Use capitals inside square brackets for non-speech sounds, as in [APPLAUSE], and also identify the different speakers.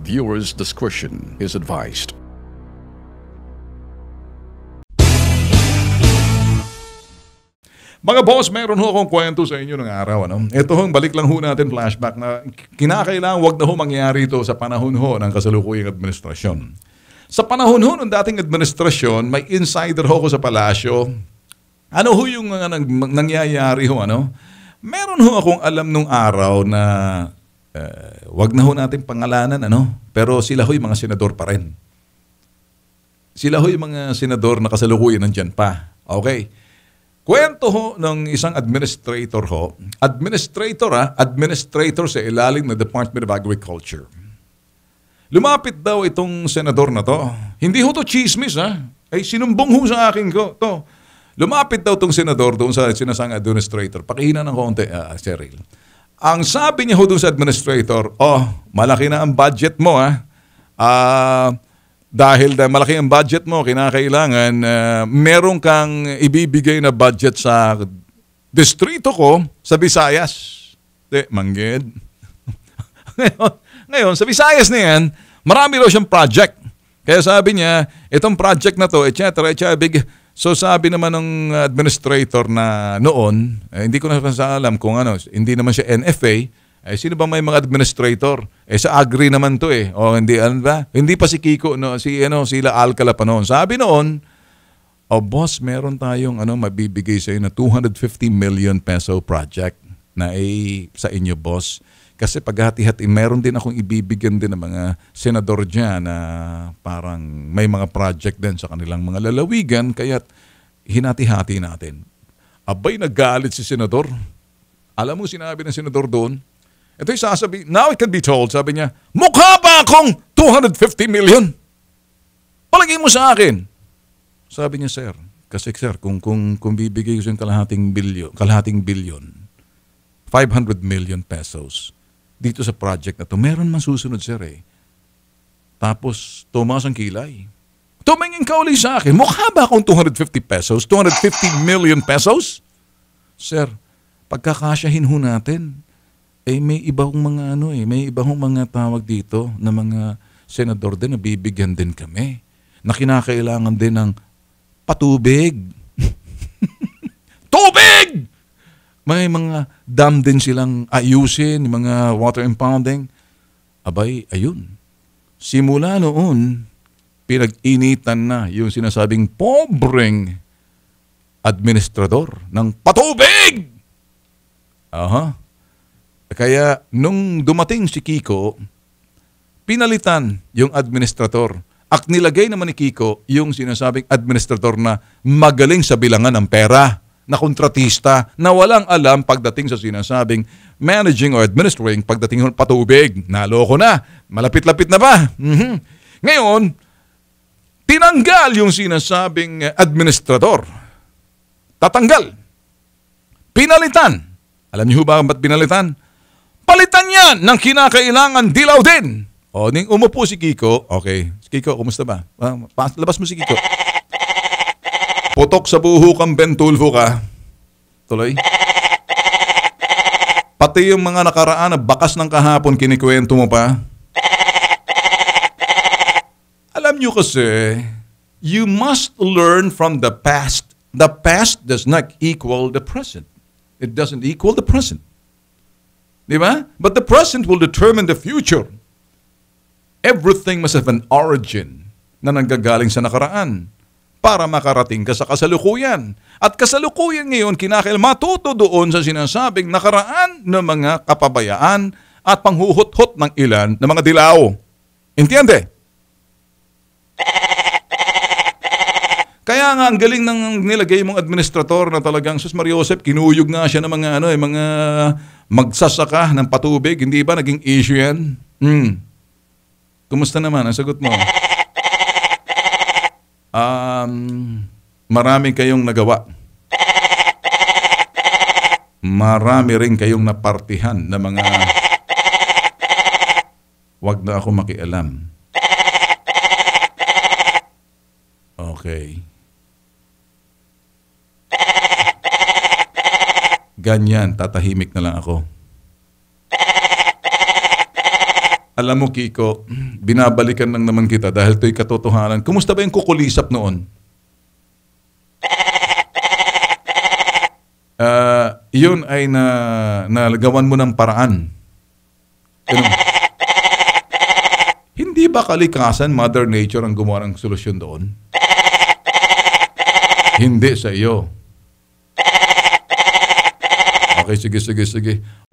Speaker 1: Viewers' discretion is advised. Mga boss, meron ho akong kwento sa inyo ng araw. Ano? Ito hong balik lang ho natin flashback na kinakailangan wag na ho mangyari ito sa panahon ho ng kasalukuyang administrasyon. Sa panahon ho ng dating administrasyon, may insider ho ko sa palasyo. Ano ho yung uh, nang, nangyayari ho ano? Meron ho akong alam nung araw na uh, wag na ho natin pangalanan, ano? Pero sila ho'y mga senador pa rin. Sila ho'y mga senador na kasalukuyan nandyan pa. Okay. Kwento ho ng isang administrator ho, administrator ha, ah, administrator sa ilalim ng Department of Agriculture. Lumapit daw itong senador na to. Hindi ho to chismis ha. Ah. Ay sinumbong ho sa akin ko to. Lumapit daw tong senador doon sa sinasang administrator. Pakihina ng konti, uh, ah, Cheryl. Ang sabi niya ho doon sa administrator, oh, malaki na ang budget mo ha. Ah, uh, dahil dahil malaki ang budget mo, kinakailangan uh, meron kang ibibigay na budget sa distrito ko sa Visayas. De, manggid. [LAUGHS] ngayon, ngayon, sa Visayas na yan, marami raw siyang project. Kaya sabi niya, itong project na to, etc., etc., big, So sabi naman ng administrator na noon, eh, hindi ko na sa alam kung ano, hindi naman siya NFA, eh, sino ba may mga administrator? Eh sa Agri naman 'to eh. O hindi ano ba? Hindi pa si Kiko no, si ano sila Alcala pa noon. Sabi noon, "O oh, boss, meron tayong ano mabibigay sa iyo na 250 million peso project na eh, sa inyo boss." Kasi paghati-hati, meron din akong ibibigyan din ng mga senador dyan na parang may mga project din sa kanilang mga lalawigan. Kaya hinati-hati natin. Abay, nagalit si senador. Alam mo sinabi ng senador doon, ito yung sasabi, now it can be told, sabi niya, mukha ba akong 250 million? Palagay mo sa akin. Sabi niya, sir, kasi sir, kung, kung, kung bibigay ko sa kalahating bilyon, kalahating bilyon, 500 million pesos, dito sa project na to. Meron man susunod, sir eh. Tapos, tumaas ang kilay. Tumingin ka uli sa akin, mukha ba akong 250 pesos? 250 million pesos? Sir, pagkakasyahin ho natin, eh may iba kong mga ano eh, may iba kong mga tawag dito na mga senador din na bibigyan din kami na kinakailangan din ng patubig, May mga dam din silang ayusin, mga water impounding. Abay, ayun. Simula noon, pinag-initan na yung sinasabing pobreng administrador ng patubig! Aha. Uh-huh. Kaya nung dumating si Kiko, pinalitan yung administrator. At nilagay naman ni Kiko yung sinasabing administrator na magaling sa bilangan ng pera na kontratista na walang alam pagdating sa sinasabing managing or administering pagdating ng patubig. Naloko na. Malapit-lapit na ba? Mm-hmm. Ngayon, tinanggal yung sinasabing administrator. Tatanggal. Pinalitan. Alam niyo ba ba't pinalitan? Palitan yan ng kinakailangan dilaw din. O, ning umupo si Kiko, okay. Si Kiko, kumusta ba? Ah, labas mo si Kiko. Putok sa buho kang Bentulfo ka. Tuloy. Pati yung mga nakaraan na bakas ng kahapon kinikwento mo pa. Alam nyo kasi, you must learn from the past. The past does not equal the present. It doesn't equal the present. Di ba? But the present will determine the future. Everything must have an origin na nanggagaling sa nakaraan para makarating ka sa kasalukuyan. At kasalukuyan ngayon, kinakail matuto doon sa sinasabing nakaraan ng mga kapabayaan at panghuhot-hot ng ilan ng mga dilaw. Intiende? Kaya nga, ang galing ng nilagay mong administrator na talagang, Sus Mario Joseph, kinuyog nga siya ng mga, ano, eh, mga magsasaka ng patubig. Hindi ba naging issue yan? Hmm. Kumusta naman ang sagot mo? um, marami kayong nagawa. Marami rin kayong napartihan na mga Huwag na ako makialam. Okay. Ganyan, tatahimik na lang ako. Alam mo, Kiko, binabalikan lang naman kita dahil to'y katotohanan. Kumusta ba yung kukulisap noon? Uh, yun ay na, nagawan mo ng paraan. Ganun. Hindi ba kalikasan, Mother Nature ang gumawa ng solusyon doon? Hindi sa iyo. Okay, sige, sige, sige.